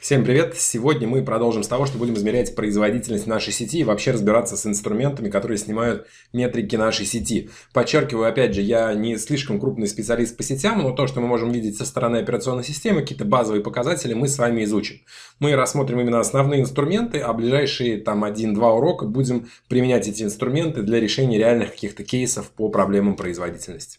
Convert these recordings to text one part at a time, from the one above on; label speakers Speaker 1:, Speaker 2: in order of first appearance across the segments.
Speaker 1: Всем привет! Сегодня мы продолжим с того, что будем измерять производительность нашей сети и вообще разбираться с инструментами, которые снимают метрики нашей сети. Подчеркиваю, опять же, я не слишком крупный специалист по сетям, но то, что мы можем видеть со стороны операционной системы, какие-то базовые показатели мы с вами изучим. Мы рассмотрим именно основные инструменты, а ближайшие там 1-2 урока будем применять эти инструменты для решения реальных каких-то кейсов по проблемам производительности.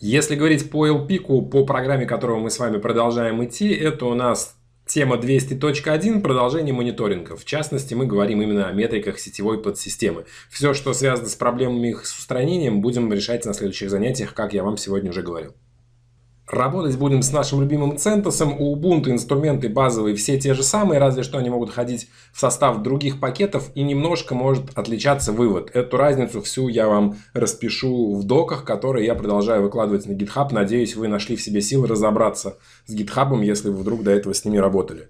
Speaker 1: Если говорить по LPIC, по программе, которую мы с вами продолжаем идти, это у нас Тема 200.1 – продолжение мониторинга. В частности, мы говорим именно о метриках сетевой подсистемы. Все, что связано с проблемами их устранением, будем решать на следующих занятиях, как я вам сегодня уже говорил. Работать будем с нашим любимым Центосом. У Ubuntu инструменты базовые все те же самые, разве что они могут ходить в состав других пакетов и немножко может отличаться вывод. Эту разницу всю я вам распишу в доках, которые я продолжаю выкладывать на GitHub. Надеюсь, вы нашли в себе силы разобраться с GitHub, если вы вдруг до этого с ними работали.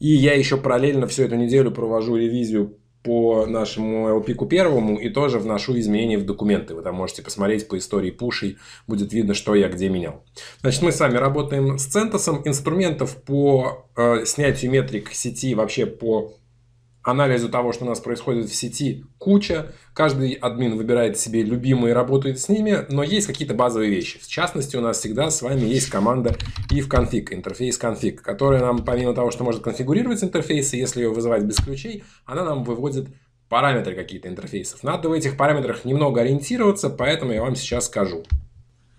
Speaker 1: И я еще параллельно всю эту неделю провожу ревизию по нашему LP-ку первому и тоже вношу изменения в документы. Вы там можете посмотреть по истории пушей, будет видно, что я где менял. Значит, мы сами работаем с Центосом. Инструментов по э, снятию метрик сети вообще по анализу того, что у нас происходит в сети, куча. Каждый админ выбирает себе любимые и работает с ними, но есть какие-то базовые вещи. В частности, у нас всегда с вами есть команда ifconfig, интерфейс config, которая нам, помимо того, что может конфигурировать интерфейсы, если ее вызывать без ключей, она нам выводит параметры какие-то интерфейсов. Надо в этих параметрах немного ориентироваться, поэтому я вам сейчас скажу.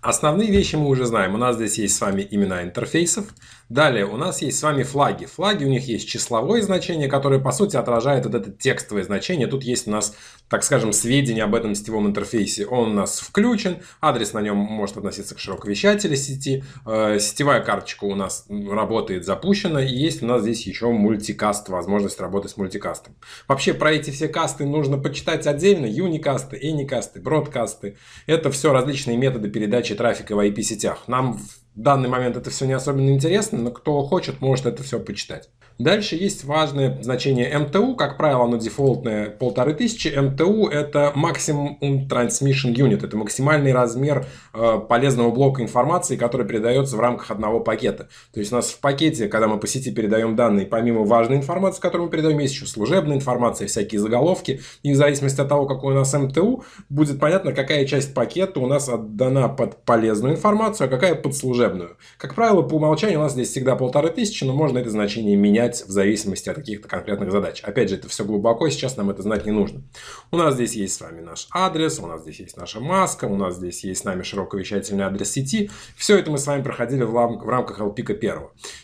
Speaker 1: Основные вещи мы уже знаем. У нас здесь есть с вами имена интерфейсов. Далее у нас есть с вами флаги. Флаги, у них есть числовое значение, которое по сути отражает вот это текстовое значение. Тут есть у нас, так скажем, сведения об этом сетевом интерфейсе. Он у нас включен, адрес на нем может относиться к широковещателю сети, э, сетевая карточка у нас работает, запущена, и есть у нас здесь еще мультикаст, возможность работы с мультикастом. Вообще про эти все касты нужно почитать отдельно. Юникасты, Эникасты, Бродкасты. Это все различные методы передачи передачи трафика в IP-сетях. Нам в данный момент это все не особенно интересно, но кто хочет, может это все почитать. Дальше есть важное значение МТУ. Как правило, оно дефолтное 1500. МТУ это максимум Transmission Unit. Это максимальный размер э, полезного блока информации, который передается в рамках одного пакета. То есть у нас в пакете, когда мы по сети передаем данные, помимо важной информации, которую мы передаем, есть еще служебная информация, всякие заголовки. И в зависимости от того, какой у нас МТУ, будет понятно, какая часть пакета у нас отдана под полезную информацию, а какая под служебную. Как правило, по умолчанию у нас здесь всегда 1500, но можно это значение менять менять в зависимости от каких-то конкретных задач. Опять же, это все глубоко, сейчас нам это знать не нужно. У нас здесь есть с вами наш адрес, у нас здесь есть наша маска, у нас здесь есть с нами широковещательный адрес сети. Все это мы с вами проходили в, в рамках LPIC 1.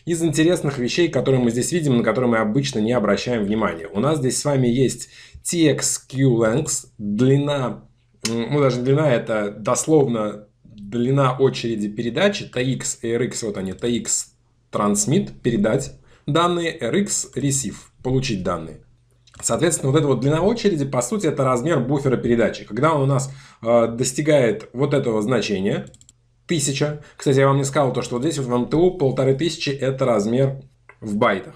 Speaker 1: Из интересных вещей, которые мы здесь видим, на которые мы обычно не обращаем внимания, у нас здесь с вами есть TXQ-length, длина, ну даже длина это дословно длина очереди передачи, TX и RX, вот они, TX transmit, передать, данные, RX receive получить данные. Соответственно, вот эта вот длина очереди, по сути, это размер буфера передачи. Когда он у нас э, достигает вот этого значения, 1000. Кстати, я вам не сказал то, что вот здесь вот в МТУ 1500 это размер в байтах.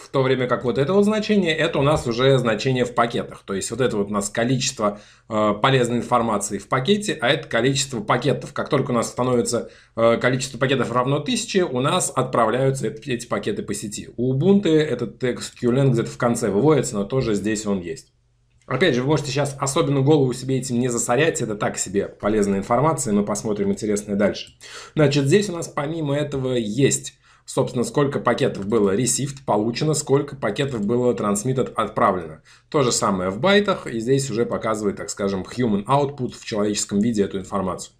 Speaker 1: В то время как вот это вот значение, это у нас уже значение в пакетах. То есть вот это вот у нас количество э, полезной информации в пакете, а это количество пакетов. Как только у нас становится э, количество пакетов равно 1000, у нас отправляются эти, эти пакеты по сети. У Ubuntu этот текст QLang где-то в конце выводится, но тоже здесь он есть. Опять же, вы можете сейчас особенно голову себе этим не засорять, это так себе полезная информация, мы посмотрим интересное дальше. Значит, здесь у нас помимо этого есть Собственно, сколько пакетов было received, получено, сколько пакетов было transmitted, отправлено. То же самое в байтах, и здесь уже показывает, так скажем, human output в человеческом виде эту информацию.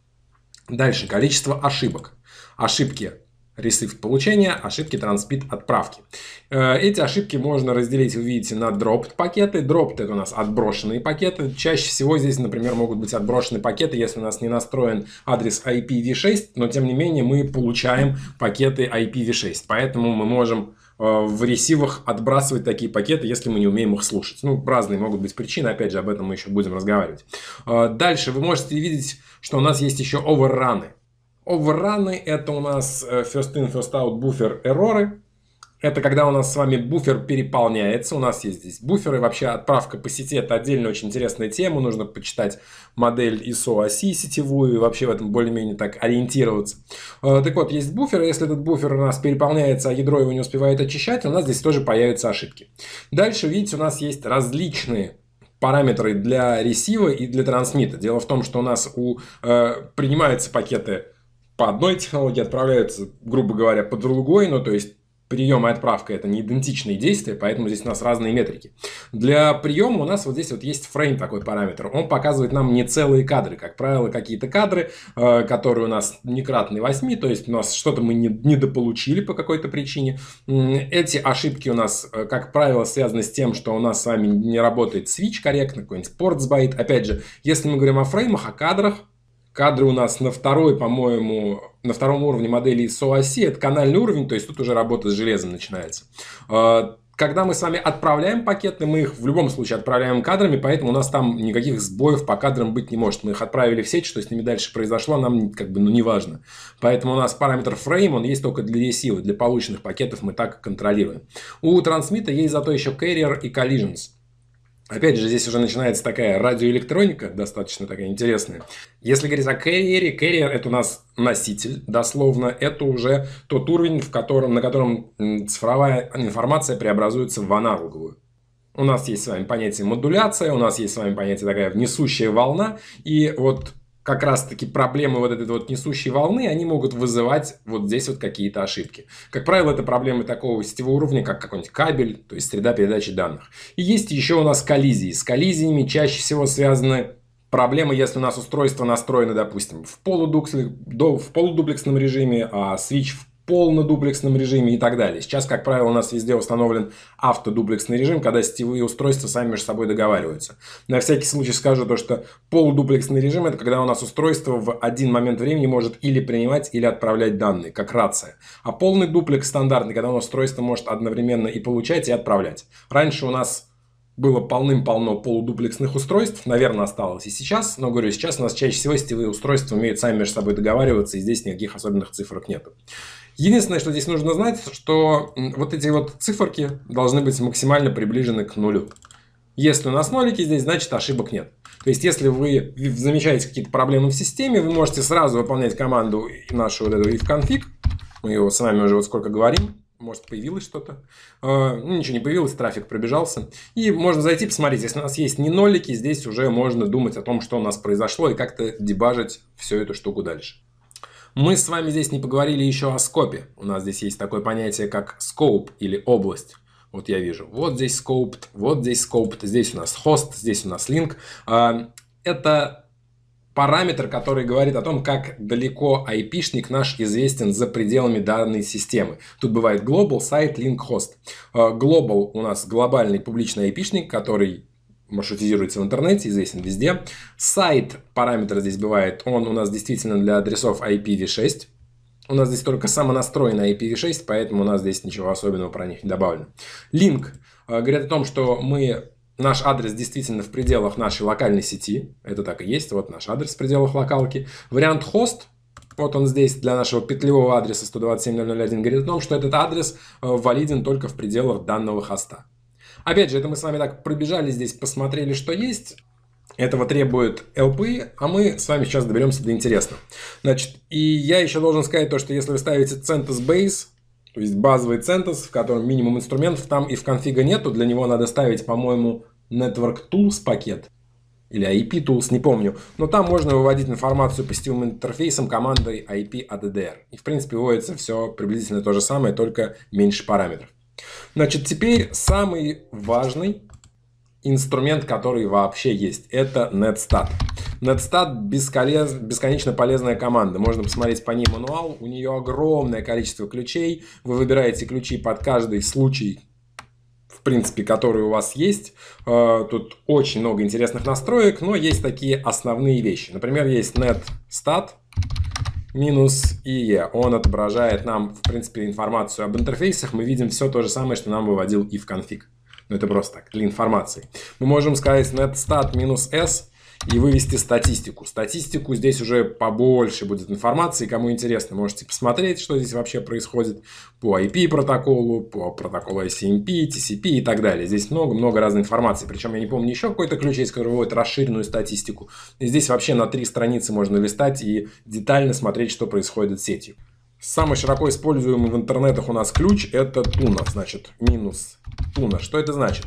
Speaker 1: Дальше, количество ошибок. Ошибки Resist получения, ошибки Transpit отправки. Э, эти ошибки можно разделить, вы видите, на dropped пакеты. Dropped это у нас отброшенные пакеты. Чаще всего здесь, например, могут быть отброшены пакеты, если у нас не настроен адрес IPv6, но тем не менее мы получаем пакеты IPv6. Поэтому мы можем э, в ресивах отбрасывать такие пакеты, если мы не умеем их слушать. Ну, разные могут быть причины, опять же, об этом мы еще будем разговаривать. Э, дальше вы можете видеть, что у нас есть еще оверраны. Овраны это у нас э, first in, first out буфер эроры. Это когда у нас с вами буфер переполняется. У нас есть здесь буферы. Вообще отправка по сети это отдельно очень интересная тема. Нужно почитать модель ISO оси сетевую и вообще в этом более-менее так ориентироваться. Э, так вот, есть буфер. Если этот буфер у нас переполняется, а ядро его не успевает очищать, у нас здесь тоже появятся ошибки. Дальше, видите, у нас есть различные параметры для ресива и для трансмита. Дело в том, что у нас у, э, принимаются пакеты по одной технологии отправляются, грубо говоря, по другой, ну то есть прием и отправка это не идентичные действия, поэтому здесь у нас разные метрики. Для приема у нас вот здесь вот есть фрейм такой параметр. Он показывает нам не целые кадры. Как правило, какие-то кадры, э, которые у нас не кратные 8, то есть у нас что-то мы недополучили по какой-то причине. Эти ошибки у нас, э, как правило, связаны с тем, что у нас с вами не работает switch корректно, какой-нибудь порт сбоит. Опять же, если мы говорим о фреймах, о кадрах, Кадры у нас на второй, по-моему, на втором уровне модели ISO оси. Это канальный уровень, то есть тут уже работа с железом начинается. А, когда мы с вами отправляем пакеты, мы их в любом случае отправляем кадрами, поэтому у нас там никаких сбоев по кадрам быть не может. Мы их отправили в сеть, что с ними дальше произошло, нам как бы ну не важно. Поэтому у нас параметр frame, он есть только для ECU, для полученных пакетов мы так контролируем. У трансмита есть зато еще carrier и collisions. Опять же, здесь уже начинается такая радиоэлектроника, достаточно такая интересная. Если говорить о кэрриере, кэрриер – это у нас носитель, дословно. Это уже тот уровень, в котором, на котором цифровая информация преобразуется в аналоговую. У нас есть с вами понятие модуляция, у нас есть с вами понятие такая внесущая волна. И вот как раз-таки проблемы вот этой вот несущей волны, они могут вызывать вот здесь вот какие-то ошибки. Как правило, это проблемы такого сетевого уровня, как какой-нибудь кабель, то есть среда передачи данных. И есть еще у нас коллизии. С коллизиями чаще всего связаны проблемы, если у нас устройство настроено, допустим, в, полудукс... в полудуплексном режиме, а свич в полнодублексном режиме и так далее. Сейчас, как правило, у нас везде установлен автодублексный режим, когда сетевые устройства сами между собой договариваются. На всякий случай скажу то, что полудуплексный режим – это когда у нас устройство в один момент времени может или принимать, или отправлять данные, как рация. А полный дуплекс стандартный, когда у нас устройство может одновременно и получать, и отправлять. Раньше у нас было полным-полно полудуплексных устройств, наверное, осталось и сейчас, но, говорю, сейчас у нас чаще всего сетевые устройства умеют сами между собой договариваться, и здесь никаких особенных цифрок нету. Единственное, что здесь нужно знать, что вот эти вот циферки должны быть максимально приближены к нулю. Если у нас нолики здесь, значит ошибок нет. То есть, если вы замечаете какие-то проблемы в системе, вы можете сразу выполнять команду нашу вот эту ifconfig. Мы его с вами уже вот сколько говорим. Может, появилось что-то. А, ну, ничего не появилось, трафик пробежался. И можно зайти, посмотреть, если у нас есть не нолики, здесь уже можно думать о том, что у нас произошло, и как-то дебажить всю эту штуку дальше. Мы с вами здесь не поговорили еще о скопе. У нас здесь есть такое понятие, как scope или область. Вот я вижу, вот здесь scoped, вот здесь scoped, здесь у нас host, здесь у нас link. А, это параметр, который говорит о том, как далеко IP-шник наш известен за пределами данной системы. Тут бывает global, сайт, link, host. А, global у нас глобальный публичный IP-шник, который маршрутизируется в интернете, известен везде. Сайт параметр здесь бывает, он у нас действительно для адресов IPv6. У нас здесь только самонастроенный IPv6, поэтому у нас здесь ничего особенного про них не добавлено. Линк а, говорит о том, что мы Наш адрес действительно в пределах нашей локальной сети. Это так и есть. Вот наш адрес в пределах локалки. Вариант хост. Вот он здесь для нашего петлевого адреса 127.0.0.1 говорит о том, что этот адрес а, валиден только в пределах данного хоста. Опять же, это мы с вами так пробежали здесь, посмотрели, что есть. Этого требует LP, а мы с вами сейчас доберемся до интересного. Значит, и я еще должен сказать то, что если вы ставите CentOS Base, то есть базовый CentOS, в котором минимум инструментов, там и в конфига нету, для него надо ставить, по-моему, Network Tools пакет или IP Tools, не помню. Но там можно выводить информацию по сетевым интерфейсам командой IP ADDR. И, в принципе, выводится все приблизительно то же самое, только меньше параметров. Значит, теперь самый важный инструмент, который вообще есть, это NetStat. NetStat бесколез... бесконечно полезная команда. Можно посмотреть по ней мануал. У нее огромное количество ключей. Вы выбираете ключи под каждый случай, в принципе, который у вас есть. Э, тут очень много интересных настроек, но есть такие основные вещи. Например, есть NetStat, минус IE. Он отображает нам, в принципе, информацию об интерфейсах. Мы видим все то же самое, что нам выводил if config. Но ну, это просто так, для информации. Мы можем сказать netstat s и вывести статистику. Статистику здесь уже побольше будет информации. Кому интересно, можете посмотреть, что здесь вообще происходит по IP протоколу, по протоколу ICMP, TCP эм и так далее. Здесь много-много разной информации. Причем я не помню еще какой-то ключ, есть который выводит расширенную статистику. И здесь вообще на три страницы можно листать и детально смотреть, что происходит с сетью. Самый широко используемый в интернетах у нас ключ это туна, значит, минус туна. Что это значит?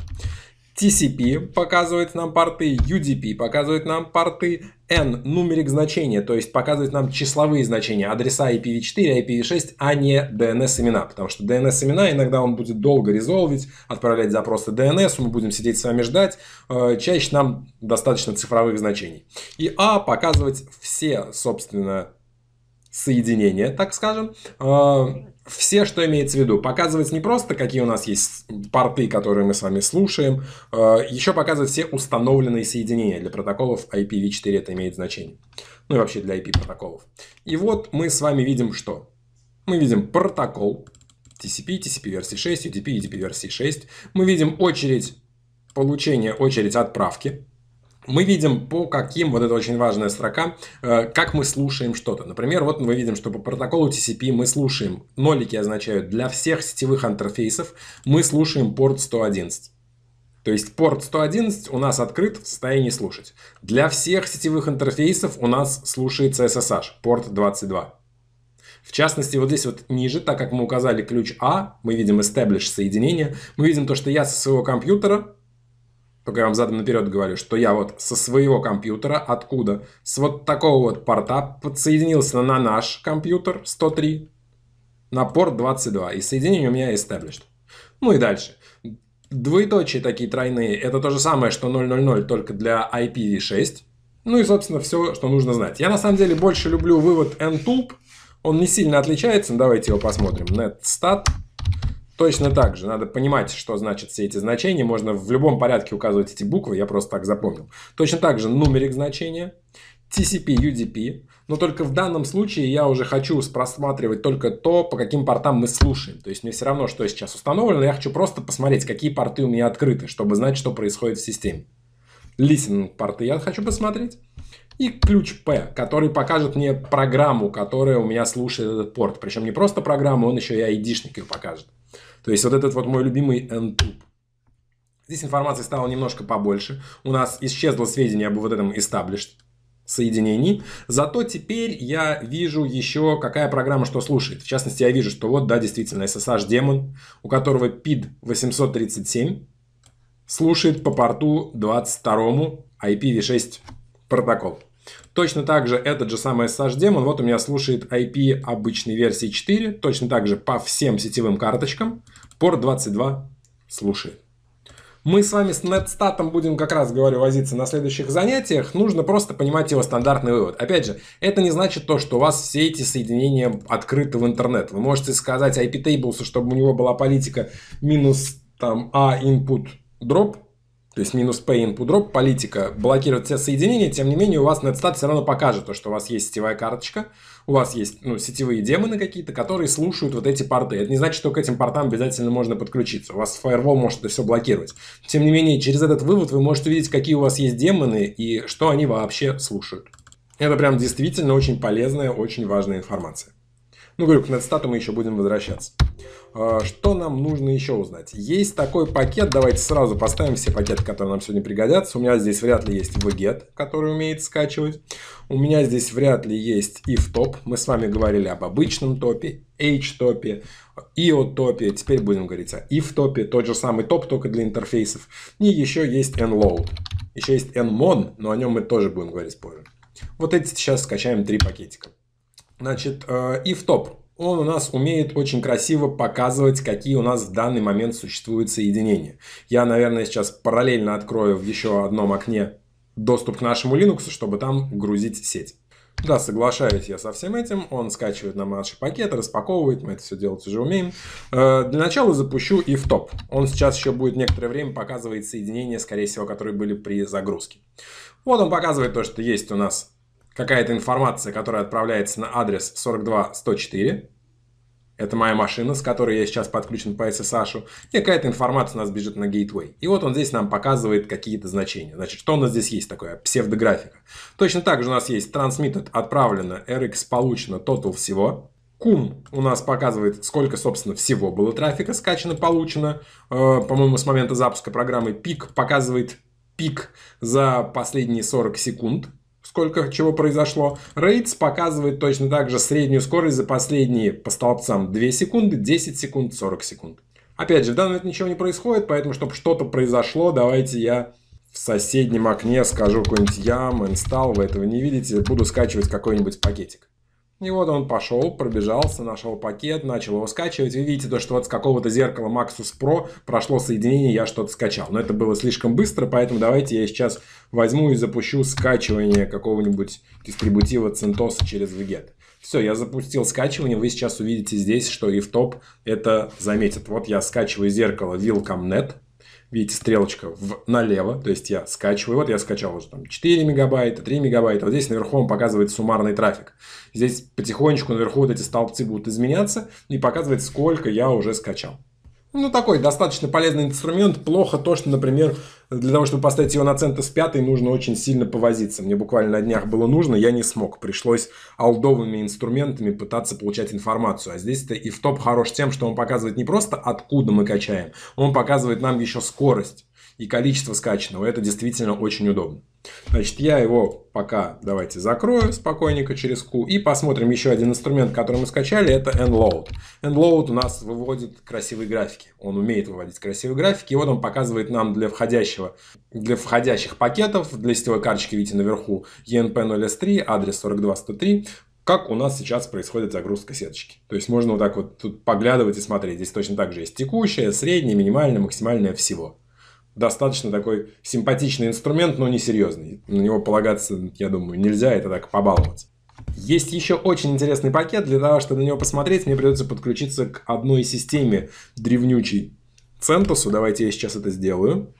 Speaker 1: TCP показывает нам порты, UDP показывает нам порты, N – нумерик значения, то есть показывает нам числовые значения, адреса IPv4, IPv6, а не DNS-имена, потому что DNS-имена иногда он будет долго резолвить, отправлять запросы DNS, мы будем сидеть с вами ждать, э, чаще нам достаточно цифровых значений. И A а показывать все, собственно, соединения, так скажем, а, все, что имеется в виду. Показывать не просто, какие у нас есть порты, которые мы с вами слушаем, а, еще показывать все установленные соединения. Для протоколов IPv4 это имеет значение. Ну и вообще для IP-протоколов. И вот мы с вами видим что? Мы видим протокол TCP, TCP версии 6, UDP, UDP версии 6. Мы видим очередь получения, очередь отправки мы видим, по каким, вот это очень важная строка, э, как мы слушаем что-то. Например, вот мы видим, что по протоколу TCP мы слушаем, нолики означают для всех сетевых интерфейсов, мы слушаем порт 111. То есть порт 111 у нас открыт в состоянии слушать. Для всех сетевых интерфейсов у нас слушается SSH, порт 22. В частности, вот здесь вот ниже, так как мы указали ключ А, мы видим Establish соединение, мы видим то, что я со своего компьютера только я вам задом наперед говорю, что я вот со своего компьютера, откуда, с вот такого вот порта подсоединился на наш компьютер 103, на порт 22, и соединение у меня established. Ну и дальше. Двоеточие такие тройные, это то же самое, что 000, только для ipv 6 Ну и, собственно, все, что нужно знать. Я, на самом деле, больше люблю вывод ntulp, он не сильно отличается, давайте его посмотрим. netstat Точно так же. Надо понимать, что значат все эти значения. Можно в любом порядке указывать эти буквы. Я просто так запомнил. Точно так же нумерик значения. TCP, UDP. Но только в данном случае я уже хочу просматривать только то, по каким портам мы слушаем. То есть мне все равно, что сейчас установлено. Я хочу просто посмотреть, какие порты у меня открыты, чтобы знать, что происходит в системе. Listening порты я хочу посмотреть и ключ P, который покажет мне программу, которая у меня слушает этот порт. Причем не просто программу, он еще и ID-шник ее покажет. То есть вот этот вот мой любимый NTUP. Здесь информации стало немножко побольше. У нас исчезло сведение об вот этом established соединений. Зато теперь я вижу еще, какая программа что слушает. В частности, я вижу, что вот, да, действительно, SSH демон, у которого PID 837, слушает по порту 22 IPv6 протокол. Точно так же этот же самый SSH-демон, вот у меня слушает IP обычной версии 4, точно так же по всем сетевым карточкам, порт 22 слушает. Мы с вами с NetStat будем как раз, говорю, возиться на следующих занятиях. Нужно просто понимать его стандартный вывод. Опять же, это не значит то, что у вас все эти соединения открыты в интернет. Вы можете сказать IP-тейблсу, чтобы у него была политика минус там A а, input drop, то есть минус P input drop, политика блокирует все соединения, тем не менее у вас NetStat все равно покажет то, что у вас есть сетевая карточка, у вас есть ну, сетевые демоны какие-то, которые слушают вот эти порты. Это не значит, что к этим портам обязательно можно подключиться. У вас Firewall может это все блокировать. Тем не менее, через этот вывод вы можете увидеть, какие у вас есть демоны и что они вообще слушают. Это прям действительно очень полезная, очень важная информация. Ну, говорю, к NetStat мы еще будем возвращаться. А, что нам нужно еще узнать? Есть такой пакет, давайте сразу поставим все пакеты, которые нам сегодня пригодятся. У меня здесь вряд ли есть VGET, который умеет скачивать. У меня здесь вряд ли есть IFTOP. Мы с вами говорили об обычном топе, H-топе, IO-топе. Теперь будем говорить о if Тот же самый топ, только для интерфейсов. И еще есть NLOAD. Еще есть NMON, но о нем мы тоже будем говорить позже. Вот эти сейчас скачаем три пакетика. Значит, э, и в топ. Он у нас умеет очень красиво показывать, какие у нас в данный момент существуют соединения. Я, наверное, сейчас параллельно открою в еще одном окне доступ к нашему Linux, чтобы там грузить сеть. Да, соглашаюсь я со всем этим. Он скачивает нам наши пакеты, распаковывает. Мы это все делать уже умеем. Э, для начала запущу и в топ. Он сейчас еще будет некоторое время показывать соединения, скорее всего, которые были при загрузке. Вот он показывает то, что есть у нас какая-то информация, которая отправляется на адрес 42104. Это моя машина, с которой я сейчас подключен по SSH. И какая-то информация у нас бежит на гейтвей. И вот он здесь нам показывает какие-то значения. Значит, что у нас здесь есть такое? Псевдографика. Точно так же у нас есть transmitted отправлено, RX получено, total всего. Кум у нас показывает, сколько, собственно, всего было трафика скачано, получено. Э, по-моему, с момента запуска программы пик показывает пик за последние 40 секунд сколько чего произошло. Рейтс показывает точно так же среднюю скорость за последние по столбцам 2 секунды, 10 секунд, 40 секунд. Опять же, в данный момент ничего не происходит, поэтому, чтобы что-то произошло, давайте я в соседнем окне скажу какой-нибудь ям, install, вы этого не видите, буду скачивать какой-нибудь пакетик. И вот он пошел, пробежался, нашел пакет, начал его скачивать. Вы видите то, что вот с какого-то зеркала Maxus Pro прошло соединение, я что-то скачал. Но это было слишком быстро, поэтому давайте я сейчас возьму и запущу скачивание какого-нибудь дистрибутива CentOS через VGET. Все, я запустил скачивание, вы сейчас увидите здесь, что и в топ это заметит. Вот я скачиваю зеркало Wilcom.net, видите, стрелочка в, налево, то есть я скачиваю, вот я скачал уже там 4 мегабайта, 3 мегабайта, вот здесь наверху он показывает суммарный трафик. Здесь потихонечку наверху вот эти столбцы будут изменяться и показывать, сколько я уже скачал. Ну, такой достаточно полезный инструмент. Плохо то, что, например, для того, чтобы поставить его на центр с пятой, нужно очень сильно повозиться. Мне буквально на днях было нужно, я не смог. Пришлось алдовыми инструментами пытаться получать информацию. А здесь это и в топ хорош тем, что он показывает не просто откуда мы качаем, он показывает нам еще скорость и количество скачанного. Это действительно очень удобно. Значит, я его пока давайте закрою спокойненько через Q и посмотрим еще один инструмент, который мы скачали, это Nload. Nload у нас выводит красивые графики, он умеет выводить красивые графики, и вот он показывает нам для входящего, для входящих пакетов, для сетевой карточки, видите наверху, ENP0S3, адрес 42103, как у нас сейчас происходит загрузка сеточки. То есть можно вот так вот тут поглядывать и смотреть. Здесь точно так же есть текущая, средняя, минимальная, максимальная всего достаточно такой симпатичный инструмент, но не серьезный. На него полагаться, я думаю, нельзя, это так побаловаться. Есть еще очень интересный пакет. Для того, чтобы на него посмотреть, мне придется подключиться к одной системе древнючей Центусу. Давайте я сейчас это сделаю.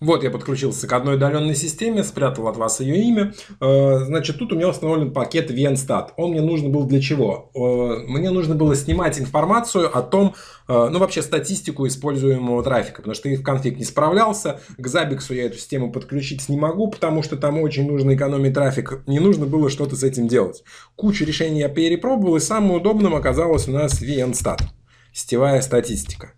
Speaker 1: Вот я подключился к одной удаленной системе, спрятал от вас ее имя. Э, значит, тут у меня установлен пакет VNSTAT. Он мне нужен был для чего? Э, мне нужно было снимать информацию о том, э, ну вообще статистику используемого трафика, потому что и в конфиг не справлялся. К забиксу я эту систему подключить не могу, потому что там очень нужно экономить трафик. Не нужно было что-то с этим делать. Кучу решений я перепробовал, и самым удобным оказалось у нас VNSTAT. Сетевая статистика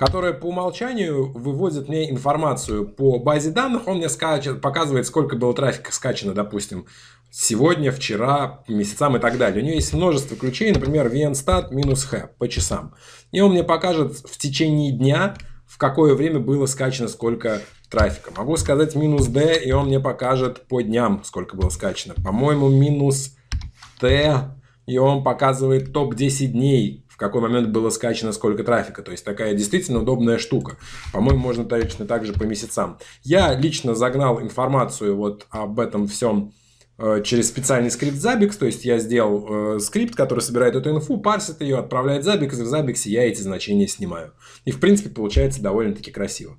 Speaker 1: которая по умолчанию выводит мне информацию по базе данных. Он мне скачет, показывает, сколько было трафика скачано, допустим, сегодня, вчера, месяцам и так далее. У нее есть множество ключей, например, vnstat минус h по часам. И он мне покажет в течение дня, в какое время было скачано сколько трафика. Могу сказать минус d, и он мне покажет по дням, сколько было скачано. По-моему, минус t, и он показывает топ-10 дней какой момент было скачано сколько трафика. То есть такая действительно удобная штука. По-моему, можно точно так же по месяцам. Я лично загнал информацию вот об этом всем э, через специальный скрипт Zabbix, то есть я сделал э, скрипт, который собирает эту инфу, парсит ее, отправляет Zabbix, и в Zabbix я эти значения снимаю. И в принципе получается довольно-таки красиво.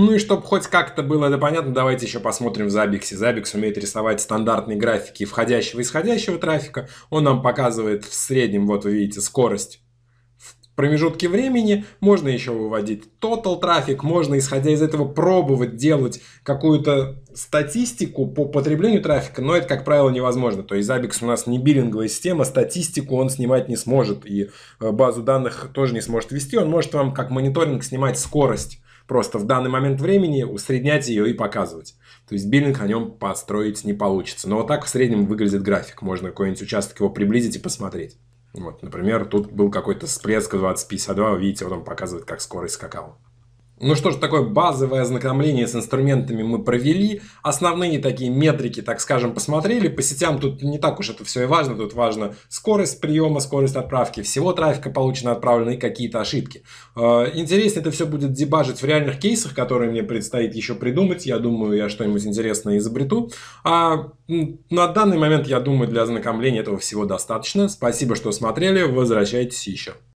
Speaker 1: Ну и чтобы хоть как-то было это понятно, давайте еще посмотрим в забиксе забикс умеет рисовать стандартные графики входящего и исходящего трафика. Он нам показывает в среднем, вот вы видите, скорость в промежутке времени. Можно еще выводить total трафик, можно, исходя из этого, пробовать делать какую-то статистику по потреблению трафика, но это, как правило, невозможно. То есть Zabbix у нас не биллинговая система, статистику он снимать не сможет, и э, базу данных тоже не сможет вести. Он может вам, как мониторинг, снимать скорость просто в данный момент времени усреднять ее и показывать. То есть биллинг на нем построить не получится. Но вот так в среднем выглядит график. Можно какой-нибудь участок его приблизить и посмотреть. Вот, например, тут был какой-то всплеск 2052, видите, вот он показывает, как скорость скакала. Ну что ж, такое базовое ознакомление с инструментами мы провели. Основные такие метрики, так скажем, посмотрели. По сетям тут не так уж это все и важно. Тут важно скорость приема, скорость отправки, всего трафика получено отправлено и какие-то ошибки. Э, Интересно это все будет дебажить в реальных кейсах, которые мне предстоит еще придумать. Я думаю, я что-нибудь интересное изобрету. А на данный момент, я думаю, для ознакомления этого всего достаточно. Спасибо, что смотрели. Возвращайтесь еще.